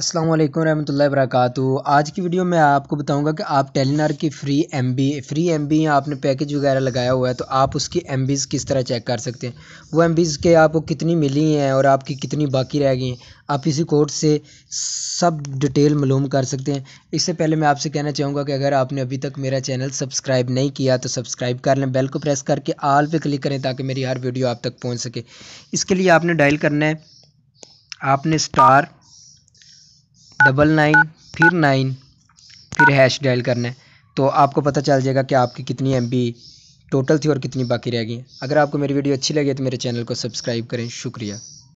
अस्सलाम वालेकुम रहमतुल्लाहि आज की वीडियो में आपको बताऊंगा कि आप टेलीनार की फ्री एम बी फ्री एम बी आपने पैकेज वगैरह लगाया हुआ है तो आप उसकी एम बीज़ किस तरह चेक कर सकते हैं वो एम बीज़ के आपको कितनी मिली हैं और आपकी कितनी बाकी रह गई हैं आप इसी कोड से सब डिटेल मालूम कर सकते हैं इससे पहले मैं आपसे कहना चाहूँगा कि अगर आपने अभी तक मेरा चैनल सब्सक्राइब नहीं किया तो सब्सक्राइब कर लें बेल को प्रेस करके आल पर क्लिक करें ताकि मेरी हर वीडियो आप तक पहुँच सके इसके लिए आपने डायल करना है आपने स्टार डबल नाइन फिर नाइन फिर हैश डायल करना है तो आपको पता चल जाएगा कि आपकी कितनी एम टोटल थी और कितनी बाकी रह गई अगर आपको मेरी वीडियो अच्छी लगी तो मेरे चैनल को सब्सक्राइब करें शुक्रिया